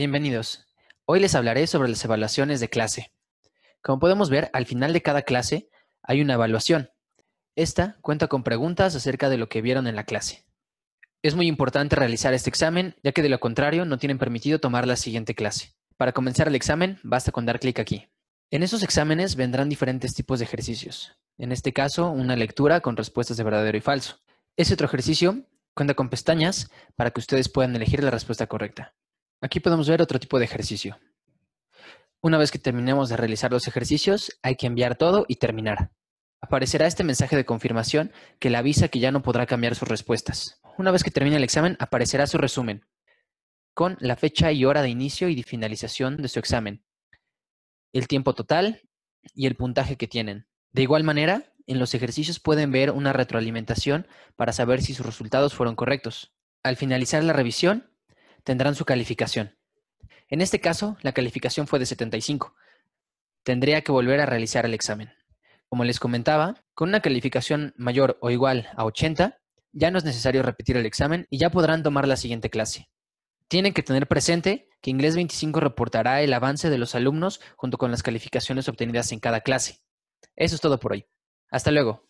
Bienvenidos. Hoy les hablaré sobre las evaluaciones de clase. Como podemos ver, al final de cada clase hay una evaluación. Esta cuenta con preguntas acerca de lo que vieron en la clase. Es muy importante realizar este examen, ya que de lo contrario no tienen permitido tomar la siguiente clase. Para comenzar el examen, basta con dar clic aquí. En esos exámenes vendrán diferentes tipos de ejercicios. En este caso, una lectura con respuestas de verdadero y falso. Ese otro ejercicio cuenta con pestañas para que ustedes puedan elegir la respuesta correcta. Aquí podemos ver otro tipo de ejercicio. Una vez que terminemos de realizar los ejercicios, hay que enviar todo y terminar. Aparecerá este mensaje de confirmación que le avisa que ya no podrá cambiar sus respuestas. Una vez que termine el examen, aparecerá su resumen, con la fecha y hora de inicio y de finalización de su examen, el tiempo total y el puntaje que tienen. De igual manera, en los ejercicios pueden ver una retroalimentación para saber si sus resultados fueron correctos. Al finalizar la revisión, tendrán su calificación. En este caso, la calificación fue de 75. Tendría que volver a realizar el examen. Como les comentaba, con una calificación mayor o igual a 80, ya no es necesario repetir el examen y ya podrán tomar la siguiente clase. Tienen que tener presente que Inglés 25 reportará el avance de los alumnos junto con las calificaciones obtenidas en cada clase. Eso es todo por hoy. Hasta luego.